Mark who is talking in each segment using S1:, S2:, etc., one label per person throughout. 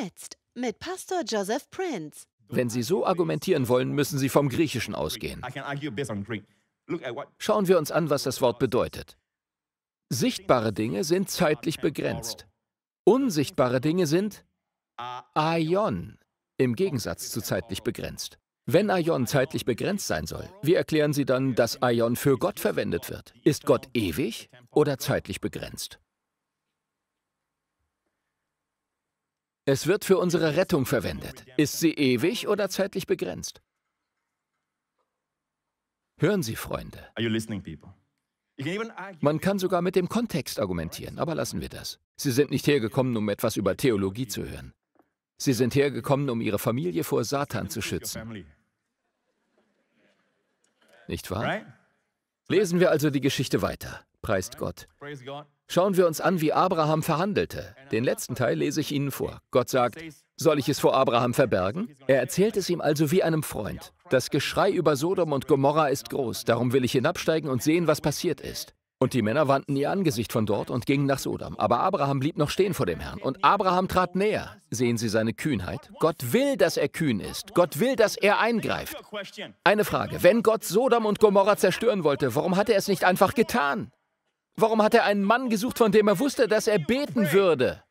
S1: Jetzt mit Pastor Joseph Prince. Wenn Sie so argumentieren wollen, müssen Sie vom Griechischen ausgehen. Schauen wir uns an, was das Wort bedeutet. Sichtbare Dinge sind zeitlich begrenzt. Unsichtbare Dinge sind Aion, im Gegensatz zu zeitlich begrenzt. Wenn Aion zeitlich begrenzt sein soll, wie erklären Sie dann, dass Aion für Gott verwendet wird? Ist Gott ewig oder zeitlich begrenzt? Es wird für unsere Rettung verwendet. Ist sie ewig oder zeitlich begrenzt? Hören Sie, Freunde. Man kann sogar mit dem Kontext argumentieren, aber lassen wir das. Sie sind nicht hergekommen, um etwas über Theologie zu hören. Sie sind hergekommen, um ihre Familie vor Satan zu schützen. Nicht wahr? Lesen wir also die Geschichte weiter. Preist Gott. Schauen wir uns an, wie Abraham verhandelte. Den letzten Teil lese ich Ihnen vor. Gott sagt, soll ich es vor Abraham verbergen? Er erzählt es ihm also wie einem Freund. Das Geschrei über Sodom und Gomorra ist groß, darum will ich hinabsteigen und sehen, was passiert ist. Und die Männer wandten ihr Angesicht von dort und gingen nach Sodom. Aber Abraham blieb noch stehen vor dem Herrn. Und Abraham trat näher. Sehen Sie seine Kühnheit? Gott will, dass er kühn ist. Gott will, dass er eingreift. Eine Frage. Wenn Gott Sodom und Gomorra zerstören wollte, warum hat er es nicht einfach getan? Warum hat er einen Mann gesucht, von dem er wusste, dass er beten würde?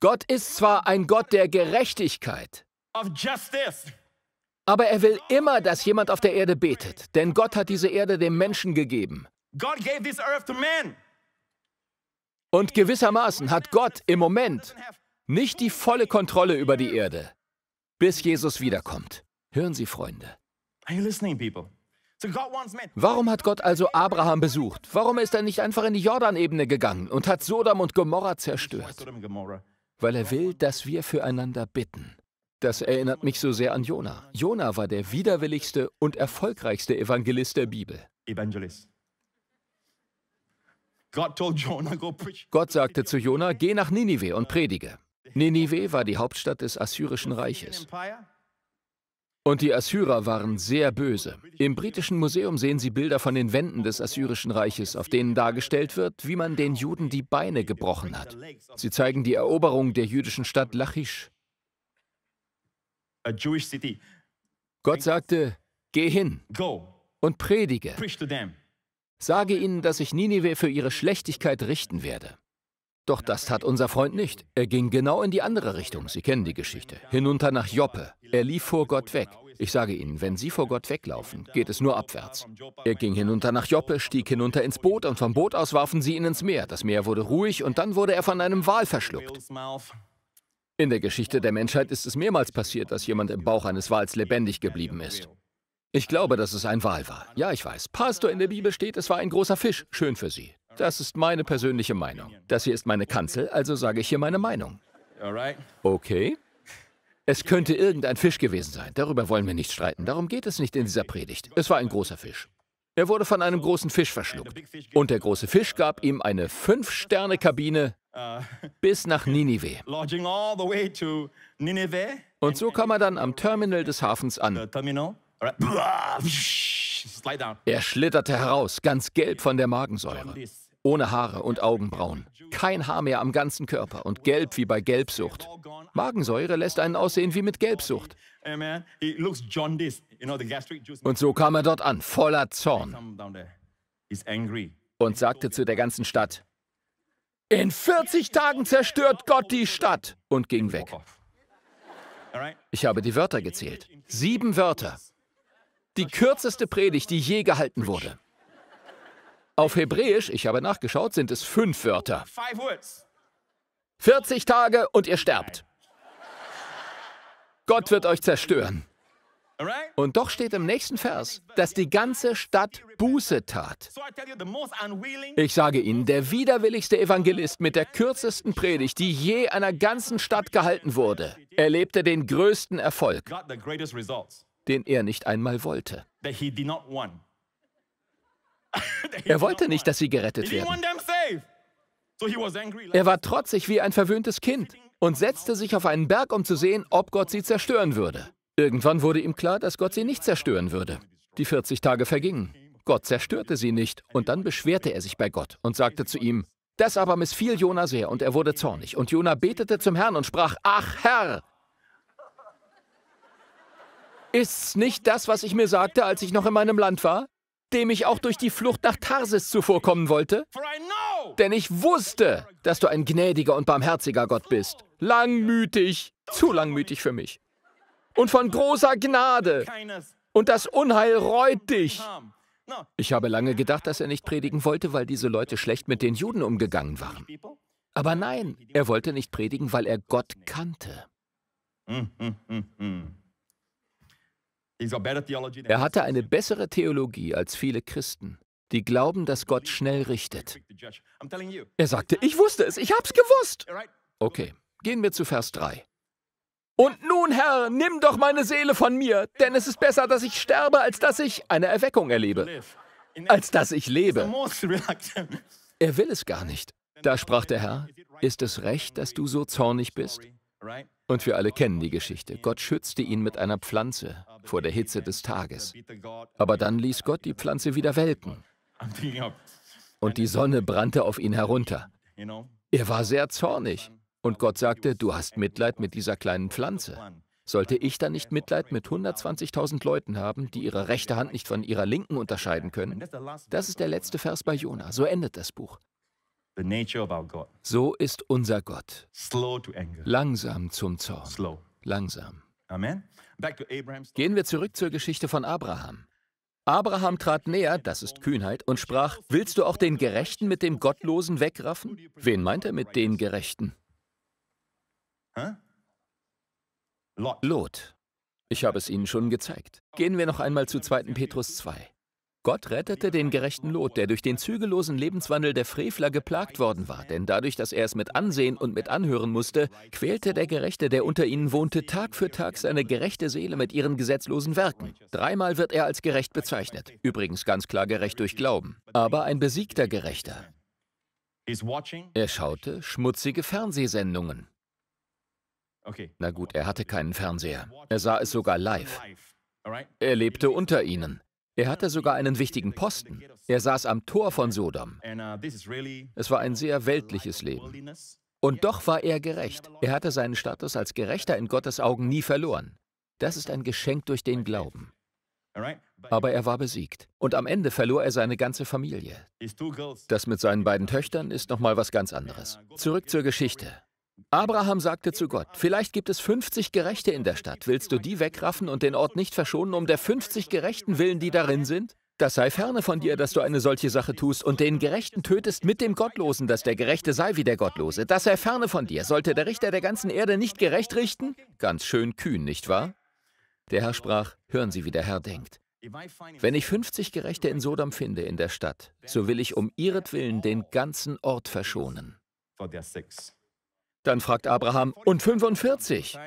S1: Gott ist zwar ein Gott der Gerechtigkeit, aber er will immer, dass jemand auf der Erde betet, denn Gott hat diese Erde dem Menschen gegeben. Und gewissermaßen hat Gott im Moment nicht die volle Kontrolle über die Erde, bis Jesus wiederkommt. Hören Sie, Freunde. Are you listening, people? Warum hat Gott also Abraham besucht? Warum ist er nicht einfach in die Jordanebene gegangen und hat Sodom und Gomorra zerstört? Weil er will, dass wir füreinander bitten. Das erinnert mich so sehr an Jona. Jona war der widerwilligste und erfolgreichste Evangelist der Bibel. Gott sagte zu Jona, geh nach Ninive und predige. Ninive war die Hauptstadt des Assyrischen Reiches. Und die Assyrer waren sehr böse. Im Britischen Museum sehen Sie Bilder von den Wänden des Assyrischen Reiches, auf denen dargestellt wird, wie man den Juden die Beine gebrochen hat. Sie zeigen die Eroberung der jüdischen Stadt Lachish. Gott sagte, geh hin und predige. Sage ihnen, dass ich Ninive für ihre Schlechtigkeit richten werde. Doch das tat unser Freund nicht. Er ging genau in die andere Richtung. Sie kennen die Geschichte. Hinunter nach Joppe. Er lief vor Gott weg. Ich sage Ihnen, wenn Sie vor Gott weglaufen, geht es nur abwärts. Er ging hinunter nach Joppe, stieg hinunter ins Boot und vom Boot aus warfen sie ihn ins Meer. Das Meer wurde ruhig und dann wurde er von einem Wal verschluckt. In der Geschichte der Menschheit ist es mehrmals passiert, dass jemand im Bauch eines Wals lebendig geblieben ist. Ich glaube, dass es ein Wal war. Ja, ich weiß. Pastor, in der Bibel steht, es war ein großer Fisch. Schön für Sie. Das ist meine persönliche Meinung. Das hier ist meine Kanzel, also sage ich hier meine Meinung. Okay. Es könnte irgendein Fisch gewesen sein. Darüber wollen wir nicht streiten. Darum geht es nicht in dieser Predigt. Es war ein großer Fisch. Er wurde von einem großen Fisch verschluckt. Und der große Fisch gab ihm eine Fünf-Sterne-Kabine uh, bis nach Ninive. Und so kam er dann am Terminal des Hafens an. Er schlitterte heraus, ganz gelb von der Magensäure. Ohne Haare und Augenbrauen. Kein Haar mehr am ganzen Körper und gelb wie bei Gelbsucht. Magensäure lässt einen aussehen wie mit Gelbsucht. Und so kam er dort an, voller Zorn. Und sagte zu der ganzen Stadt, in 40 Tagen zerstört Gott die Stadt und ging weg. Ich habe die Wörter gezählt. Sieben Wörter. Die kürzeste Predigt, die je gehalten wurde. Auf Hebräisch, ich habe nachgeschaut, sind es fünf Wörter. 40 Tage und ihr sterbt. Gott wird euch zerstören. Und doch steht im nächsten Vers, dass die ganze Stadt Buße tat. Ich sage Ihnen, der widerwilligste Evangelist mit der kürzesten Predigt, die je einer ganzen Stadt gehalten wurde, erlebte den größten Erfolg, den er nicht einmal wollte. Er wollte nicht, dass sie gerettet werden. Er war trotzig wie ein verwöhntes Kind und setzte sich auf einen Berg, um zu sehen, ob Gott sie zerstören würde. Irgendwann wurde ihm klar, dass Gott sie nicht zerstören würde. Die 40 Tage vergingen. Gott zerstörte sie nicht und dann beschwerte er sich bei Gott und sagte zu ihm, das aber missfiel Jona sehr und er wurde zornig. Und Jona betete zum Herrn und sprach, ach Herr, ist's nicht das, was ich mir sagte, als ich noch in meinem Land war? dem ich auch durch die Flucht nach Tarsis zuvorkommen wollte? Denn ich wusste, dass du ein gnädiger und barmherziger Gott bist. Langmütig, zu langmütig für mich. Und von großer Gnade. Und das Unheil reut dich. Ich habe lange gedacht, dass er nicht predigen wollte, weil diese Leute schlecht mit den Juden umgegangen waren. Aber nein, er wollte nicht predigen, weil er Gott kannte. Mm, mm, mm, er hatte eine bessere Theologie als viele Christen, die glauben, dass Gott schnell richtet. Er sagte, ich wusste es, ich hab's gewusst. Okay, gehen wir zu Vers 3. Und nun, Herr, nimm doch meine Seele von mir, denn es ist besser, dass ich sterbe, als dass ich eine Erweckung erlebe. Als dass ich lebe. Er will es gar nicht. Da sprach der Herr, ist es recht, dass du so zornig bist? Und wir alle kennen die Geschichte. Gott schützte ihn mit einer Pflanze vor der Hitze des Tages. Aber dann ließ Gott die Pflanze wieder welken. Und die Sonne brannte auf ihn herunter. Er war sehr zornig. Und Gott sagte, du hast Mitleid mit dieser kleinen Pflanze. Sollte ich dann nicht Mitleid mit 120.000 Leuten haben, die ihre rechte Hand nicht von ihrer linken unterscheiden können? Das ist der letzte Vers bei Jona. So endet das Buch. So ist unser Gott. Langsam zum Zorn. Langsam. Amen. Gehen wir zurück zur Geschichte von Abraham. Abraham trat näher, das ist Kühnheit, und sprach, willst du auch den Gerechten mit dem Gottlosen wegraffen? Wen meint er mit den Gerechten? Lot. Ich habe es Ihnen schon gezeigt. Gehen wir noch einmal zu 2. Petrus 2. Gott rettete den gerechten Lot, der durch den zügellosen Lebenswandel der Frevler geplagt worden war, denn dadurch, dass er es mit ansehen und mit anhören musste, quälte der Gerechte, der unter ihnen wohnte, Tag für Tag seine gerechte Seele mit ihren gesetzlosen Werken. Dreimal wird er als gerecht bezeichnet, übrigens ganz klar gerecht durch Glauben, aber ein besiegter Gerechter. Er schaute schmutzige Fernsehsendungen. Na gut, er hatte keinen Fernseher. Er sah es sogar live. Er lebte unter ihnen. Er hatte sogar einen wichtigen Posten. Er saß am Tor von Sodom. Uh, es war ein sehr weltliches Leben. Und doch war er gerecht. Er hatte seinen Status als Gerechter in Gottes Augen nie verloren. Das ist ein Geschenk durch den Glauben. Aber er war besiegt. Und am Ende verlor er seine ganze Familie. Das mit seinen beiden Töchtern ist nochmal was ganz anderes. Zurück zur Geschichte. Abraham sagte zu Gott, vielleicht gibt es 50 Gerechte in der Stadt. Willst du die wegraffen und den Ort nicht verschonen um der 50 Gerechten willen, die darin sind? Das sei ferne von dir, dass du eine solche Sache tust und den Gerechten tötest mit dem Gottlosen, dass der Gerechte sei wie der Gottlose. Das sei ferne von dir. Sollte der Richter der ganzen Erde nicht gerecht richten? Ganz schön kühn, nicht wahr? Der Herr sprach, hören Sie, wie der Herr denkt. Wenn ich 50 Gerechte in Sodom finde in der Stadt, so will ich um ihretwillen den ganzen Ort verschonen. Dann fragt Abraham, und 45?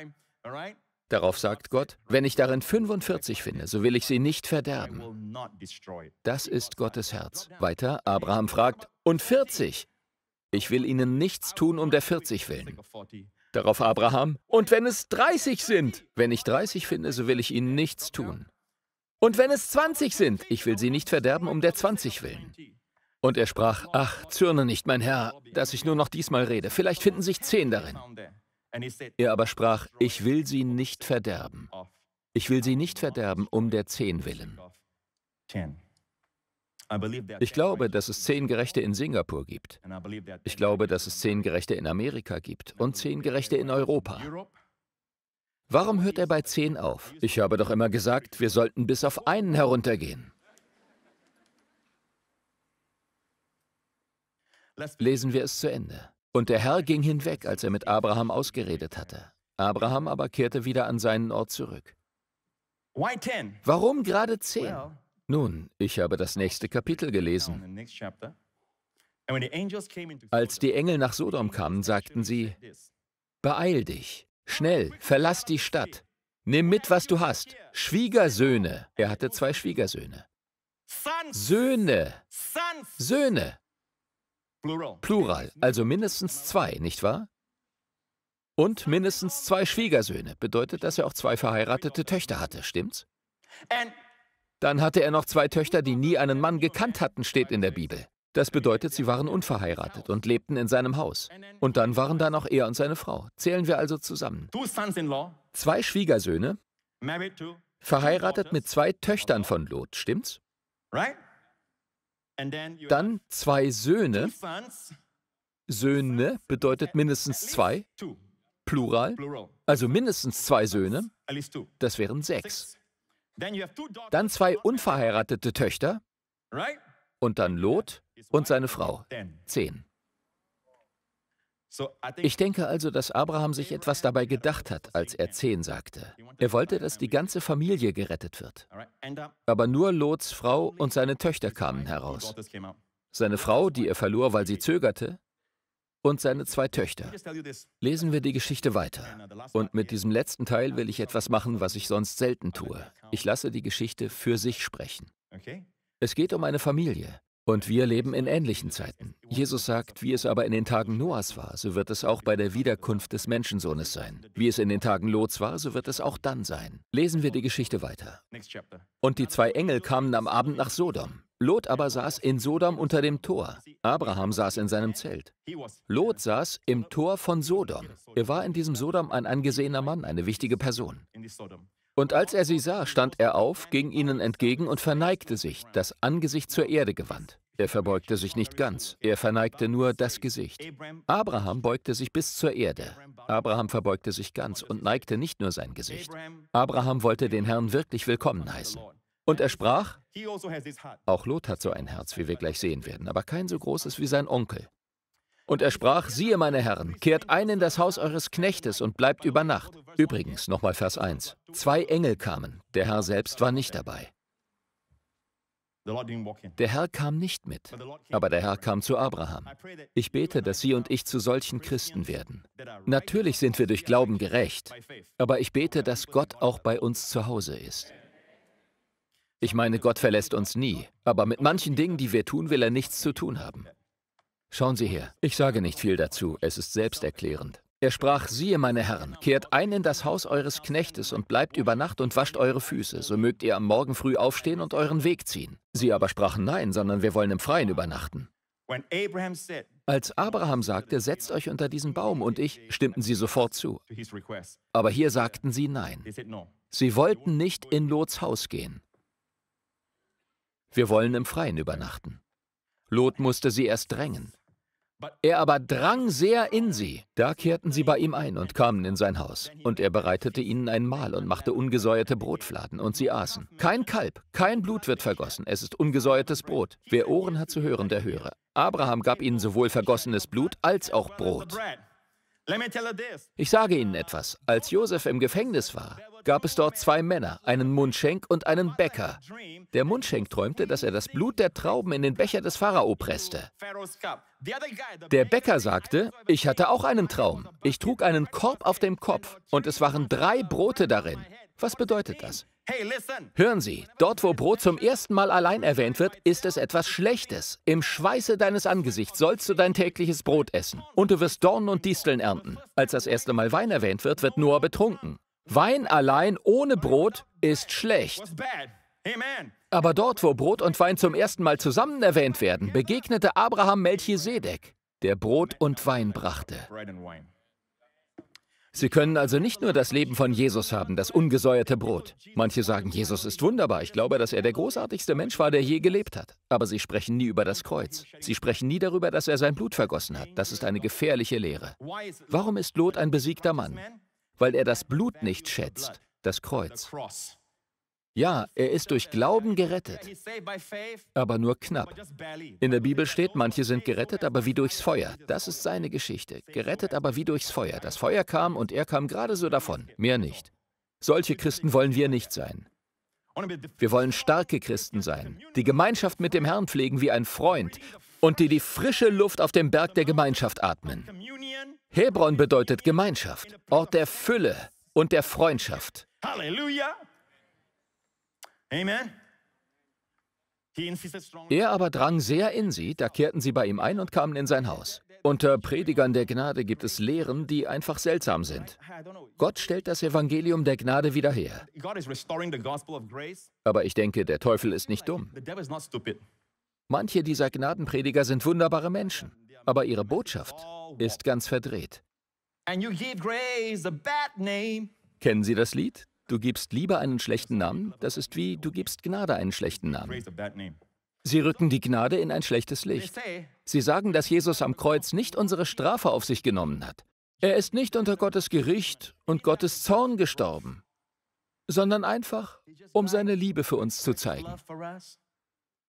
S1: Darauf sagt Gott, wenn ich darin 45 finde, so will ich sie nicht verderben. Das ist Gottes Herz. Weiter, Abraham fragt, und 40? Ich will ihnen nichts tun um der 40 willen. Darauf Abraham, und wenn es 30 sind? Wenn ich 30 finde, so will ich ihnen nichts tun. Und wenn es 20 sind, ich will sie nicht verderben um der 20 willen. Und er sprach, ach, zürne nicht, mein Herr, dass ich nur noch diesmal rede, vielleicht finden sich zehn darin. Er aber sprach, ich will sie nicht verderben. Ich will sie nicht verderben um der zehn willen. Ich glaube, dass es zehn Gerechte in Singapur gibt. Ich glaube, dass es zehn Gerechte in Amerika gibt und zehn Gerechte in Europa. Warum hört er bei zehn auf? Ich habe doch immer gesagt, wir sollten bis auf einen heruntergehen. Lesen wir es zu Ende. Und der Herr ging hinweg, als er mit Abraham ausgeredet hatte. Abraham aber kehrte wieder an seinen Ort zurück. Warum gerade zehn? Nun, ich habe das nächste Kapitel gelesen. Als die Engel nach Sodom kamen, sagten sie, Beeil dich, schnell, verlass die Stadt, nimm mit, was du hast. Schwiegersöhne, er hatte zwei Schwiegersöhne. Söhne, Söhne, Plural, also mindestens zwei, nicht wahr? Und mindestens zwei Schwiegersöhne. Bedeutet, dass er auch zwei verheiratete Töchter hatte, stimmt's? Dann hatte er noch zwei Töchter, die nie einen Mann gekannt hatten, steht in der Bibel. Das bedeutet, sie waren unverheiratet und lebten in seinem Haus. Und dann waren da noch er und seine Frau. Zählen wir also zusammen. Zwei Schwiegersöhne, verheiratet mit zwei Töchtern von Lot, stimmt's? Dann zwei Söhne. Söhne bedeutet mindestens zwei, Plural, also mindestens zwei Söhne, das wären sechs. Dann zwei unverheiratete Töchter und dann Lot und seine Frau, zehn. Ich denke also, dass Abraham sich etwas dabei gedacht hat, als er zehn sagte. Er wollte, dass die ganze Familie gerettet wird. Aber nur Lots Frau und seine Töchter kamen heraus. Seine Frau, die er verlor, weil sie zögerte, und seine zwei Töchter. Lesen wir die Geschichte weiter. Uh, und mit diesem letzten Teil will ich etwas machen, was ich sonst selten tue. Ich lasse die Geschichte für sich sprechen. Es geht um eine Familie. Und wir leben in ähnlichen Zeiten. Jesus sagt, wie es aber in den Tagen Noahs war, so wird es auch bei der Wiederkunft des Menschensohnes sein. Wie es in den Tagen Lots war, so wird es auch dann sein. Lesen wir die Geschichte weiter. Und die zwei Engel kamen am Abend nach Sodom. Lot aber saß in Sodom unter dem Tor. Abraham saß in seinem Zelt. Lot saß im Tor von Sodom. Er war in diesem Sodom ein angesehener Mann, eine wichtige Person. Und als er sie sah, stand er auf, ging ihnen entgegen und verneigte sich, das Angesicht zur Erde gewandt. Er verbeugte sich nicht ganz, er verneigte nur das Gesicht. Abraham beugte sich bis zur Erde. Abraham verbeugte sich ganz und neigte nicht nur sein Gesicht. Abraham wollte den Herrn wirklich willkommen heißen. Und er sprach, also auch Lot hat so ein Herz, wie wir gleich sehen werden, aber kein so großes wie sein Onkel. Und er sprach, siehe, meine Herren, kehrt ein in das Haus eures Knechtes und bleibt über Nacht. Übrigens, nochmal Vers 1. Zwei Engel kamen, der Herr selbst war nicht dabei. Der Herr kam nicht mit, aber der Herr kam zu Abraham. Ich bete, dass Sie und ich zu solchen Christen werden. Natürlich sind wir durch Glauben gerecht, aber ich bete, dass Gott auch bei uns zu Hause ist. Ich meine, Gott verlässt uns nie, aber mit manchen Dingen, die wir tun, will er nichts zu tun haben. Schauen Sie her, ich sage nicht viel dazu, es ist selbsterklärend. Er sprach, siehe meine Herren, kehrt ein in das Haus eures Knechtes und bleibt über Nacht und wascht eure Füße, so mögt ihr am Morgen früh aufstehen und euren Weg ziehen. Sie aber sprachen, nein, sondern wir wollen im Freien übernachten. Als Abraham sagte, setzt euch unter diesen Baum und ich, stimmten sie sofort zu. Aber hier sagten sie nein. Sie wollten nicht in Lots Haus gehen. Wir wollen im Freien übernachten. Lot musste sie erst drängen. Er aber drang sehr in sie. Da kehrten sie bei ihm ein und kamen in sein Haus. Und er bereitete ihnen ein Mahl und machte ungesäuerte Brotfladen, und sie aßen. Kein Kalb, kein Blut wird vergossen, es ist ungesäuertes Brot. Wer Ohren hat zu hören, der höre. Abraham gab ihnen sowohl vergossenes Blut als auch Brot. Ich sage Ihnen etwas. Als Josef im Gefängnis war, gab es dort zwei Männer, einen Mundschenk und einen Bäcker. Der Mundschenk träumte, dass er das Blut der Trauben in den Becher des Pharao presste. Der Bäcker sagte, ich hatte auch einen Traum. Ich trug einen Korb auf dem Kopf und es waren drei Brote darin. Was bedeutet das? Hey, Hören Sie, dort wo Brot zum ersten Mal allein erwähnt wird, ist es etwas Schlechtes. Im Schweiße deines Angesichts sollst du dein tägliches Brot essen. Und du wirst Dornen und Disteln ernten. Als das erste Mal Wein erwähnt wird, wird Noah betrunken. Wein allein ohne Brot ist schlecht. Aber dort, wo Brot und Wein zum ersten Mal zusammen erwähnt werden, begegnete Abraham Melchisedek, der Brot und Wein brachte. Sie können also nicht nur das Leben von Jesus haben, das ungesäuerte Brot. Manche sagen, Jesus ist wunderbar. Ich glaube, dass er der großartigste Mensch war, der je gelebt hat. Aber sie sprechen nie über das Kreuz. Sie sprechen nie darüber, dass er sein Blut vergossen hat. Das ist eine gefährliche Lehre. Warum ist Lot ein besiegter Mann? Weil er das Blut nicht schätzt, das Kreuz. Ja, er ist durch Glauben gerettet, aber nur knapp. In der Bibel steht, manche sind gerettet, aber wie durchs Feuer. Das ist seine Geschichte. Gerettet, aber wie durchs Feuer. Das Feuer kam und er kam gerade so davon, mehr nicht. Solche Christen wollen wir nicht sein. Wir wollen starke Christen sein, die Gemeinschaft mit dem Herrn pflegen wie ein Freund und die die frische Luft auf dem Berg der Gemeinschaft atmen. Hebron bedeutet Gemeinschaft, Ort der Fülle und der Freundschaft. Halleluja! Er aber drang sehr in sie, da kehrten sie bei ihm ein und kamen in sein Haus. Unter Predigern der Gnade gibt es Lehren, die einfach seltsam sind. Gott stellt das Evangelium der Gnade wieder her. Aber ich denke, der Teufel ist nicht dumm. Manche dieser Gnadenprediger sind wunderbare Menschen, aber ihre Botschaft ist ganz verdreht. Kennen Sie das Lied? Du gibst Liebe einen schlechten Namen, das ist wie du gibst Gnade einen schlechten Namen. Sie rücken die Gnade in ein schlechtes Licht. Sie sagen, dass Jesus am Kreuz nicht unsere Strafe auf sich genommen hat. Er ist nicht unter Gottes Gericht und Gottes Zorn gestorben, sondern einfach, um seine Liebe für uns zu zeigen.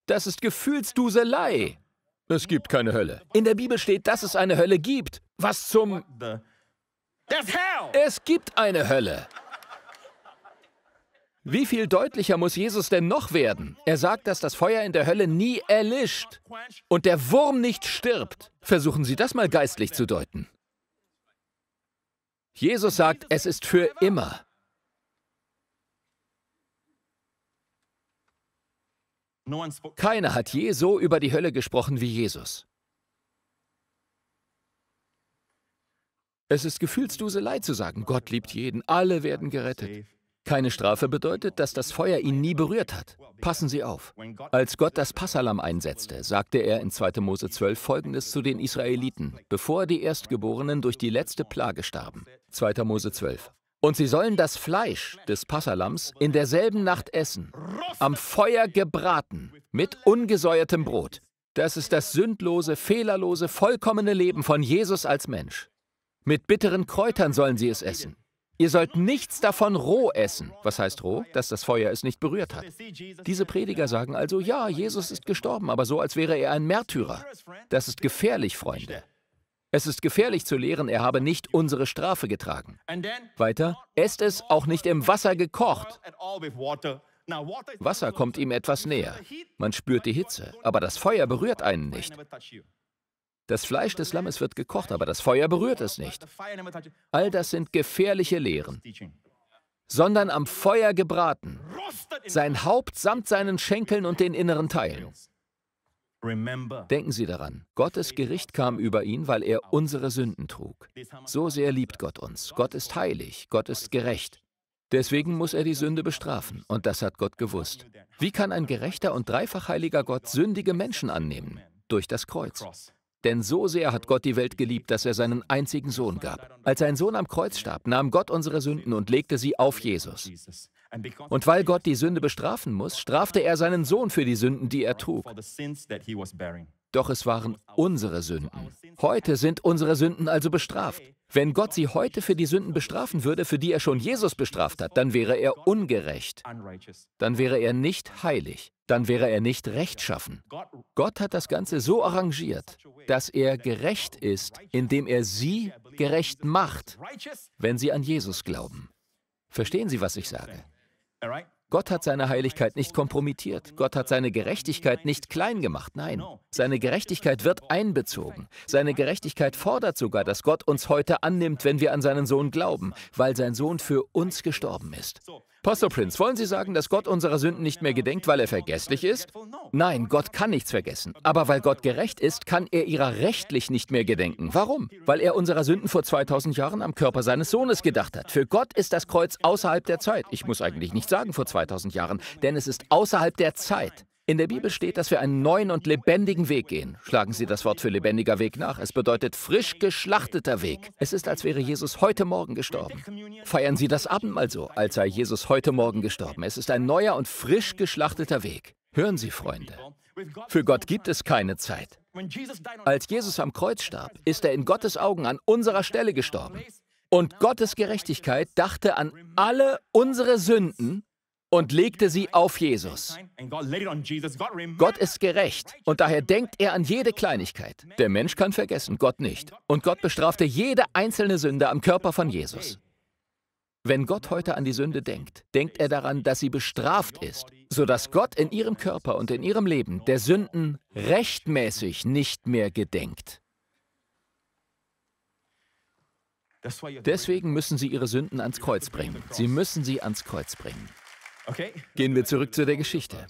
S1: Das ist Gefühlsduselei. Es gibt keine Hölle. In der Bibel steht, dass es eine Hölle gibt. Was zum... Es gibt eine Hölle. Wie viel deutlicher muss Jesus denn noch werden? Er sagt, dass das Feuer in der Hölle nie erlischt und der Wurm nicht stirbt. Versuchen Sie das mal geistlich zu deuten. Jesus sagt, es ist für immer. Keiner hat je so über die Hölle gesprochen wie Jesus. Es ist Gefühlsduselei zu sagen, Gott liebt jeden, alle werden gerettet. Keine Strafe bedeutet, dass das Feuer ihn nie berührt hat. Passen Sie auf. Als Gott das Passalam einsetzte, sagte er in 2. Mose 12 folgendes zu den Israeliten, bevor die Erstgeborenen durch die letzte Plage starben. 2. Mose 12. Und sie sollen das Fleisch des Passalams in derselben Nacht essen, am Feuer gebraten, mit ungesäuertem Brot. Das ist das sündlose, fehlerlose, vollkommene Leben von Jesus als Mensch. Mit bitteren Kräutern sollen sie es essen. Ihr sollt nichts davon roh essen. Was heißt roh? Dass das Feuer es nicht berührt hat. Diese Prediger sagen also, ja, Jesus ist gestorben, aber so, als wäre er ein Märtyrer. Das ist gefährlich, Freunde. Es ist gefährlich zu lehren, er habe nicht unsere Strafe getragen. Weiter, esst es auch nicht im Wasser gekocht. Wasser kommt ihm etwas näher. Man spürt die Hitze, aber das Feuer berührt einen nicht. Das Fleisch des Lammes wird gekocht, aber das Feuer berührt es nicht. All das sind gefährliche Lehren. Sondern am Feuer gebraten, sein Haupt samt seinen Schenkeln und den inneren Teilen. Denken Sie daran, Gottes Gericht kam über ihn, weil er unsere Sünden trug. So sehr liebt Gott uns. Gott ist heilig, Gott ist gerecht. Deswegen muss er die Sünde bestrafen, und das hat Gott gewusst. Wie kann ein gerechter und dreifach heiliger Gott sündige Menschen annehmen? Durch das Kreuz. Denn so sehr hat Gott die Welt geliebt, dass er seinen einzigen Sohn gab. Als sein Sohn am Kreuz starb, nahm Gott unsere Sünden und legte sie auf Jesus. Und weil Gott die Sünde bestrafen muss, strafte er seinen Sohn für die Sünden, die er trug. Doch es waren unsere Sünden. Heute sind unsere Sünden also bestraft. Wenn Gott sie heute für die Sünden bestrafen würde, für die er schon Jesus bestraft hat, dann wäre er ungerecht. Dann wäre er nicht heilig dann wäre er nicht rechtschaffen. Gott hat das Ganze so arrangiert, dass er gerecht ist, indem er sie gerecht macht, wenn sie an Jesus glauben. Verstehen Sie, was ich sage? Gott hat seine Heiligkeit nicht kompromittiert. Gott hat seine Gerechtigkeit nicht klein gemacht. Nein, seine Gerechtigkeit wird einbezogen. Seine Gerechtigkeit fordert sogar, dass Gott uns heute annimmt, wenn wir an seinen Sohn glauben, weil sein Sohn für uns gestorben ist. Pastor Prince, wollen Sie sagen, dass Gott unserer Sünden nicht mehr gedenkt, weil er vergesslich ist? Nein, Gott kann nichts vergessen. Aber weil Gott gerecht ist, kann er ihrer rechtlich nicht mehr gedenken. Warum? Weil er unserer Sünden vor 2000 Jahren am Körper seines Sohnes gedacht hat. Für Gott ist das Kreuz außerhalb der Zeit. Ich muss eigentlich nicht sagen vor 2000 Jahren, denn es ist außerhalb der Zeit. In der Bibel steht, dass wir einen neuen und lebendigen Weg gehen. Schlagen Sie das Wort für lebendiger Weg nach. Es bedeutet frisch geschlachteter Weg. Es ist, als wäre Jesus heute Morgen gestorben. Feiern Sie das Abendmahl so, als sei Jesus heute Morgen gestorben. Es ist ein neuer und frisch geschlachteter Weg. Hören Sie, Freunde, für Gott gibt es keine Zeit. Als Jesus am Kreuz starb, ist er in Gottes Augen an unserer Stelle gestorben. Und Gottes Gerechtigkeit dachte an alle unsere Sünden und legte sie auf Jesus. Gott ist gerecht und daher denkt er an jede Kleinigkeit. Der Mensch kann vergessen, Gott nicht. Und Gott bestrafte jede einzelne Sünde am Körper von Jesus. Wenn Gott heute an die Sünde denkt, denkt er daran, dass sie bestraft ist, sodass Gott in ihrem Körper und in ihrem Leben der Sünden rechtmäßig nicht mehr gedenkt. Deswegen müssen sie ihre Sünden ans Kreuz bringen. Sie müssen sie ans Kreuz bringen. Gehen wir zurück zu der Geschichte.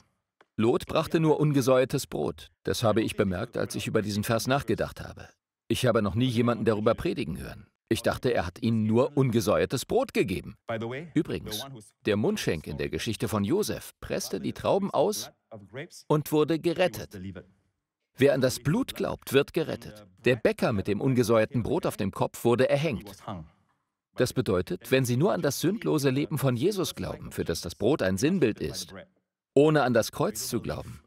S1: Lot brachte nur ungesäuertes Brot. Das habe ich bemerkt, als ich über diesen Vers nachgedacht habe. Ich habe noch nie jemanden darüber predigen hören. Ich dachte, er hat ihnen nur ungesäuertes Brot gegeben. Übrigens, der Mundschenk in der Geschichte von Josef presste die Trauben aus und wurde gerettet. Wer an das Blut glaubt, wird gerettet. Uh, der Bäcker mit dem ungesäuerten Brot auf dem Kopf wurde erhängt. Das bedeutet, wenn sie nur an das sündlose Leben von Jesus glauben, für das das Brot ein Sinnbild ist, ohne an das Kreuz zu glauben,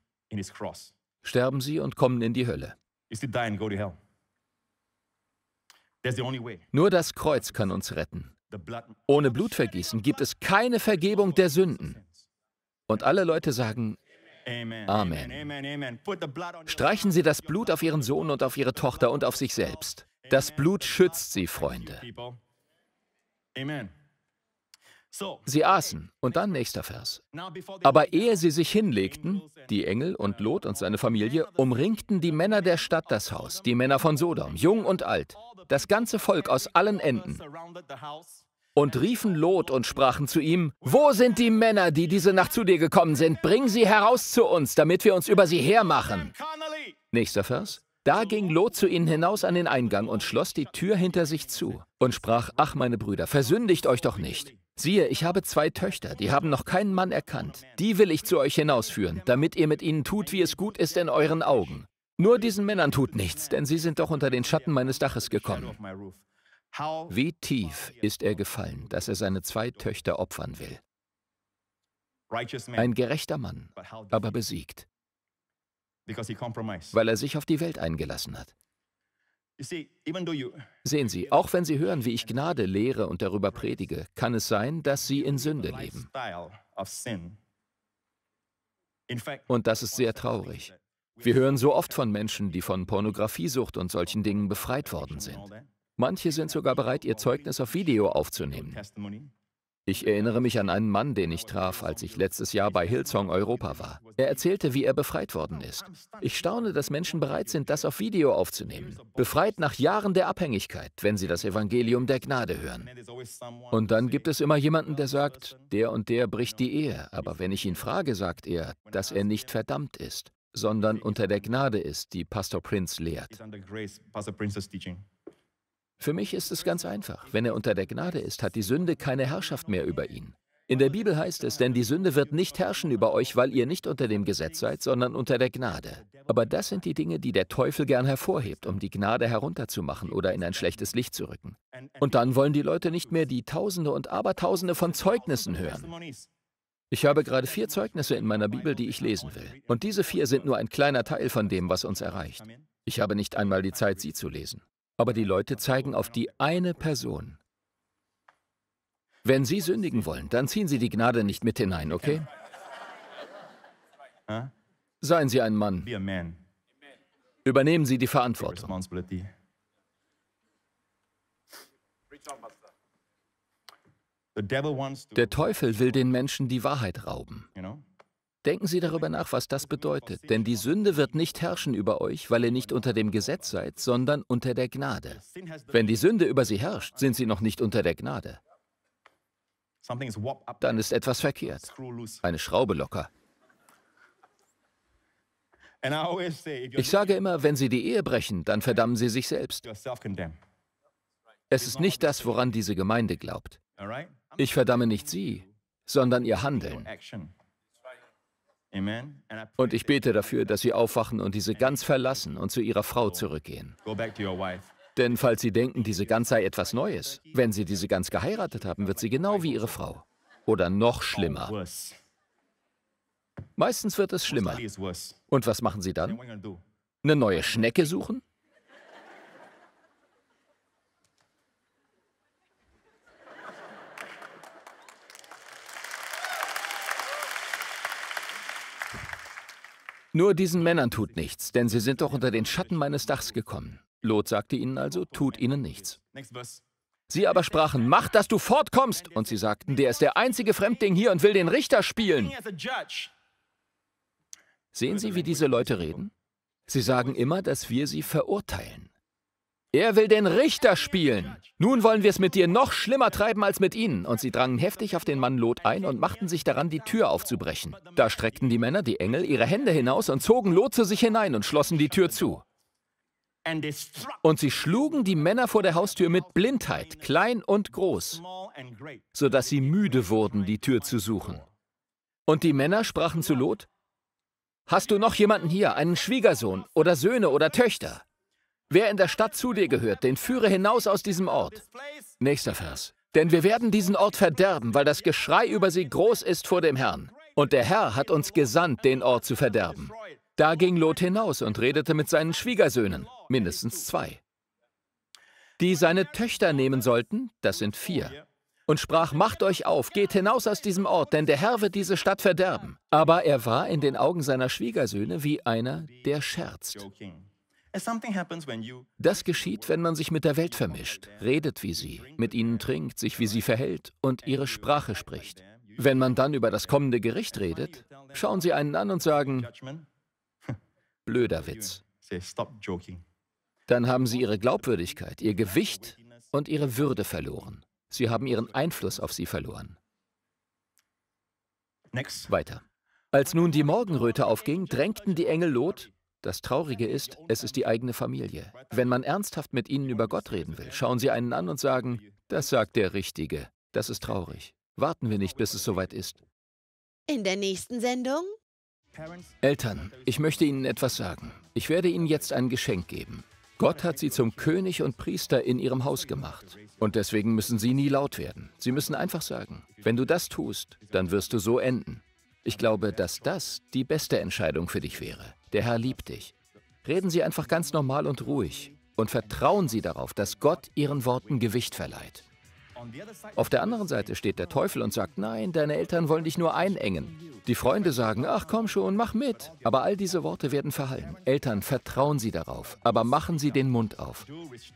S1: sterben sie und kommen in die Hölle. Nur das Kreuz kann uns retten. Ohne Blutvergießen gibt es keine Vergebung der Sünden. Und alle Leute sagen, Amen. Streichen Sie das Blut auf Ihren Sohn und auf Ihre Tochter und auf sich selbst. Das Blut schützt Sie, Freunde. Sie aßen, und dann nächster Vers. Aber ehe sie sich hinlegten, die Engel und Lot und seine Familie, umringten die Männer der Stadt das Haus, die Männer von Sodom, jung und alt, das ganze Volk aus allen Enden. Und riefen Lot und sprachen zu ihm, Wo sind die Männer, die diese Nacht zu dir gekommen sind? Bring sie heraus zu uns, damit wir uns über sie hermachen. Nächster Vers. Da ging Lot zu ihnen hinaus an den Eingang und schloss die Tür hinter sich zu und sprach, ach meine Brüder, versündigt euch doch nicht. Siehe, ich habe zwei Töchter, die haben noch keinen Mann erkannt. Die will ich zu euch hinausführen, damit ihr mit ihnen tut, wie es gut ist in euren Augen. Nur diesen Männern tut nichts, denn sie sind doch unter den Schatten meines Daches gekommen. Wie tief ist er gefallen, dass er seine zwei Töchter opfern will. Ein gerechter Mann, aber besiegt weil er sich auf die Welt eingelassen hat. Sehen Sie, auch wenn Sie hören, wie ich Gnade lehre und darüber predige, kann es sein, dass Sie in Sünde leben. Und das ist sehr traurig. Wir hören so oft von Menschen, die von Pornografiesucht und solchen Dingen befreit worden sind. Manche sind sogar bereit, ihr Zeugnis auf Video aufzunehmen. Ich erinnere mich an einen Mann, den ich traf, als ich letztes Jahr bei Hillsong Europa war. Er erzählte, wie er befreit worden ist. Ich staune, dass Menschen bereit sind, das auf Video aufzunehmen. Befreit nach Jahren der Abhängigkeit, wenn sie das Evangelium der Gnade hören. Und dann gibt es immer jemanden, der sagt, der und der bricht die Ehe, aber wenn ich ihn frage, sagt er, dass er nicht verdammt ist, sondern unter der Gnade ist, die Pastor Prince lehrt. Für mich ist es ganz einfach. Wenn er unter der Gnade ist, hat die Sünde keine Herrschaft mehr über ihn. In der Bibel heißt es, denn die Sünde wird nicht herrschen über euch, weil ihr nicht unter dem Gesetz seid, sondern unter der Gnade. Aber das sind die Dinge, die der Teufel gern hervorhebt, um die Gnade herunterzumachen oder in ein schlechtes Licht zu rücken. Und dann wollen die Leute nicht mehr die Tausende und Abertausende von Zeugnissen hören. Ich habe gerade vier Zeugnisse in meiner Bibel, die ich lesen will. Und diese vier sind nur ein kleiner Teil von dem, was uns erreicht. Ich habe nicht einmal die Zeit, sie zu lesen. Aber die Leute zeigen auf die eine Person. Wenn Sie sündigen wollen, dann ziehen Sie die Gnade nicht mit hinein, okay? Seien Sie ein Mann. Übernehmen Sie die Verantwortung. Der Teufel will den Menschen die Wahrheit rauben. Denken Sie darüber nach, was das bedeutet. Denn die Sünde wird nicht herrschen über euch, weil ihr nicht unter dem Gesetz seid, sondern unter der Gnade. Wenn die Sünde über sie herrscht, sind sie noch nicht unter der Gnade. Dann ist etwas verkehrt. Eine Schraube locker. Ich sage immer, wenn Sie die Ehe brechen, dann verdammen Sie sich selbst. Es ist nicht das, woran diese Gemeinde glaubt. Ich verdamme nicht Sie, sondern Ihr Handeln. Und ich bete dafür, dass sie aufwachen und diese Gans verlassen und zu ihrer Frau zurückgehen. Denn falls sie denken, diese Gans sei etwas Neues, wenn sie diese Gans geheiratet haben, wird sie genau wie ihre Frau. Oder noch oh, schlimmer. Meistens wird es schlimmer. Und was machen sie dann? Eine neue Schnecke suchen? Nur diesen Männern tut nichts, denn sie sind doch unter den Schatten meines Dachs gekommen. Lot sagte ihnen also, tut ihnen nichts. Sie aber sprachen, mach, dass du fortkommst. Und sie sagten, der ist der einzige Fremdling hier und will den Richter spielen. Sehen Sie, wie diese Leute reden? Sie sagen immer, dass wir sie verurteilen. Er will den Richter spielen. Nun wollen wir es mit dir noch schlimmer treiben als mit ihnen. Und sie drangen heftig auf den Mann Lot ein und machten sich daran, die Tür aufzubrechen. Da streckten die Männer, die Engel, ihre Hände hinaus und zogen Lot zu sich hinein und schlossen die Tür zu. Und sie schlugen die Männer vor der Haustür mit Blindheit, klein und groß, sodass sie müde wurden, die Tür zu suchen. Und die Männer sprachen zu Lot, Hast du noch jemanden hier, einen Schwiegersohn oder Söhne oder Töchter? Wer in der Stadt zu dir gehört, den führe hinaus aus diesem Ort. Nächster Vers. Denn wir werden diesen Ort verderben, weil das Geschrei über sie groß ist vor dem Herrn. Und der Herr hat uns gesandt, den Ort zu verderben. Da ging Lot hinaus und redete mit seinen Schwiegersöhnen, mindestens zwei, die seine Töchter nehmen sollten, das sind vier, und sprach, macht euch auf, geht hinaus aus diesem Ort, denn der Herr wird diese Stadt verderben. Aber er war in den Augen seiner Schwiegersöhne wie einer, der scherzt. Das geschieht, wenn man sich mit der Welt vermischt, redet wie sie, mit ihnen trinkt, sich wie sie verhält und ihre Sprache spricht. Wenn man dann über das kommende Gericht redet, schauen sie einen an und sagen, blöder Witz. Dann haben sie ihre Glaubwürdigkeit, ihr Gewicht und ihre Würde verloren. Sie haben ihren Einfluss auf sie verloren. Weiter. Als nun die Morgenröte aufging, drängten die Engel Lot, das Traurige ist, es ist die eigene Familie. Wenn man ernsthaft mit ihnen über Gott reden will, schauen sie einen an und sagen, das sagt der Richtige. Das ist traurig. Warten wir nicht, bis es soweit ist. In der nächsten Sendung? Eltern, ich möchte Ihnen etwas sagen. Ich werde Ihnen jetzt ein Geschenk geben. Gott hat Sie zum König und Priester in Ihrem Haus gemacht. Und deswegen müssen Sie nie laut werden. Sie müssen einfach sagen, wenn du das tust, dann wirst du so enden. Ich glaube, dass das die beste Entscheidung für dich wäre. Der Herr liebt dich. Reden Sie einfach ganz normal und ruhig und vertrauen Sie darauf, dass Gott Ihren Worten Gewicht verleiht. Auf der anderen Seite steht der Teufel und sagt, nein, deine Eltern wollen dich nur einengen. Die Freunde sagen, ach komm schon, mach mit. Aber all diese Worte werden verhallen. Eltern, vertrauen Sie darauf, aber machen Sie den Mund auf.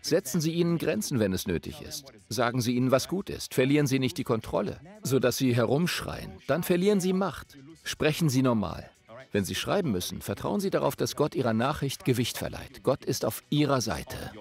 S1: Setzen Sie ihnen Grenzen, wenn es nötig ist. Sagen Sie ihnen, was gut ist. Verlieren Sie nicht die Kontrolle, sodass Sie herumschreien. Dann verlieren Sie Macht. Sprechen Sie normal. Wenn Sie schreiben müssen, vertrauen Sie darauf, dass Gott Ihrer Nachricht Gewicht verleiht. Gott ist auf Ihrer Seite.